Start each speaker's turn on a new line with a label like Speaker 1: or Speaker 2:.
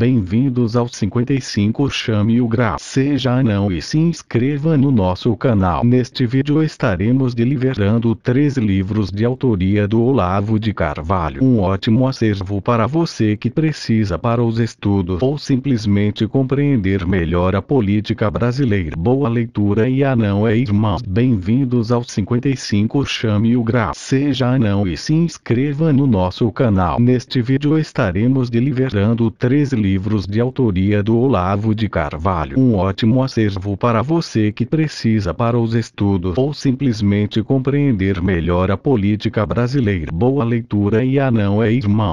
Speaker 1: Bem-vindos ao 55 Chame o Gra seja anão e se inscreva no nosso canal. Neste vídeo estaremos deliverando três livros de autoria do Olavo de Carvalho. Um ótimo acervo para você que precisa para os estudos ou simplesmente compreender melhor a política brasileira. Boa leitura e anão é irmão. Bem-vindos ao 55 Chame o Gra seja anão e se inscreva no nosso canal. Neste vídeo estaremos deliverando três livros livros de autoria do Olavo de Carvalho. Um ótimo acervo para você que precisa para os estudos ou simplesmente compreender melhor a política brasileira. Boa leitura e a não é irmão.